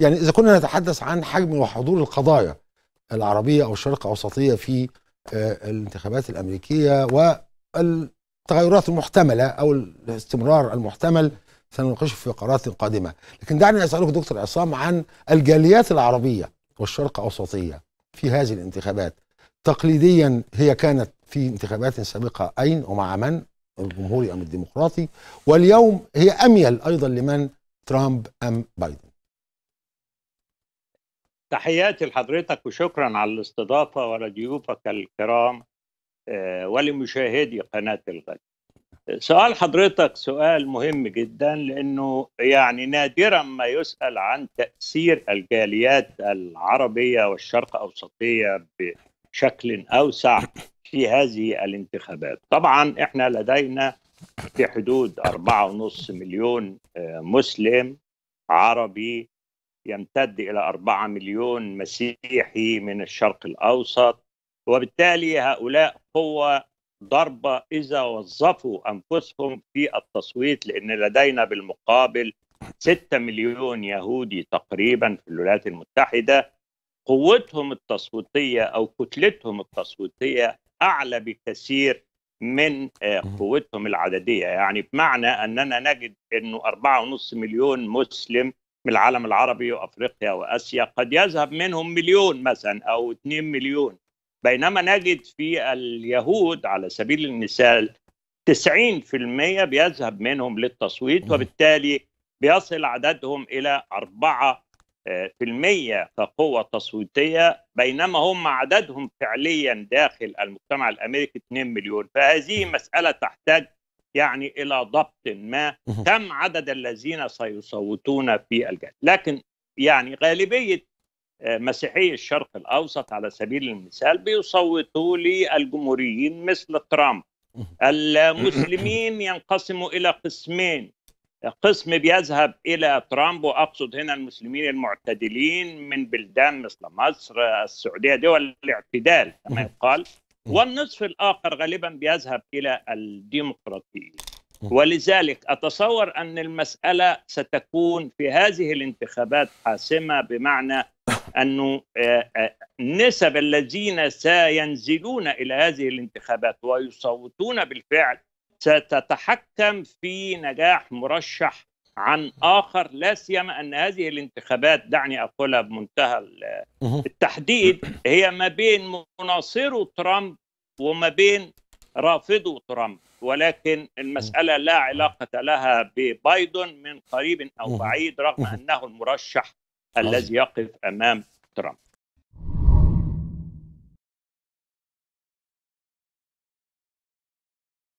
يعني اذا كنا نتحدث عن حجم وحضور القضايا العربيه او الشرق اوسطيه في آه، الانتخابات الامريكيه والتغيرات المحتمله او الاستمرار المحتمل سنناقشه في فقرات قادمه لكن دعني اسالك دكتور عصام عن الجاليات العربيه والشرق اوسطيه في هذه الانتخابات تقليديا هي كانت في انتخابات سابقه اين ومع من الجمهوري ام الديمقراطي واليوم هي اميل ايضا لمن ترامب ام بايدن تحياتي لحضرتك وشكرا على الاستضافة ولضيوفك الكرام آه، ولمشاهدي قناة الغد سؤال حضرتك سؤال مهم جدا لأنه يعني نادرا ما يسأل عن تأثير الجاليات العربية والشرق أوسطية بشكل أوسع في هذه الانتخابات طبعا احنا لدينا في حدود 4.5 مليون آه، مسلم عربي يمتد إلى أربعة مليون مسيحي من الشرق الأوسط وبالتالي هؤلاء قوة ضربة إذا وظفوا أنفسهم في التصويت لأن لدينا بالمقابل 6 مليون يهودي تقريبا في الولايات المتحدة قوتهم التصويتية أو كتلتهم التصويتية أعلى بكثير من آه، قوتهم العددية يعني بمعنى أننا نجد أنه 4.5 مليون مسلم من العالم العربي وافريقيا واسيا قد يذهب منهم مليون مثلا او 2 مليون بينما نجد في اليهود على سبيل المثال 90% بيذهب منهم للتصويت وبالتالي بيصل عددهم الى 4% كقوة تصويتية بينما هم عددهم فعليا داخل المجتمع الأمريكي 2 مليون فهذه مسألة تحتاج يعني الى ضبط ما كم عدد الذين سيصوتون في الجلسه لكن يعني غالبيه آه، مسيحي الشرق الاوسط على سبيل المثال بيصوتوا للجمهوريين مثل ترامب المسلمين ينقسموا الى قسمين قسم بيذهب الى ترامب واقصد هنا المسلمين المعتدلين من بلدان مثل مصر السعوديه دول الاعتدال كما يقال والنصف الآخر غالبا بيذهب إلى الديمقراطية ولذلك أتصور أن المسألة ستكون في هذه الانتخابات حاسمة بمعنى أن آه، آه، نسب الذين سينزلون إلى هذه الانتخابات ويصوتون بالفعل ستتحكم في نجاح مرشح عن اخر لا سيما ان هذه الانتخابات دعني اقولها بمنتهى التحديد هي ما بين مناصره ترامب وما بين رافضه ترامب ولكن المساله لا علاقه لها ببايدن من قريب او بعيد رغم انه المرشح الذي يقف امام ترامب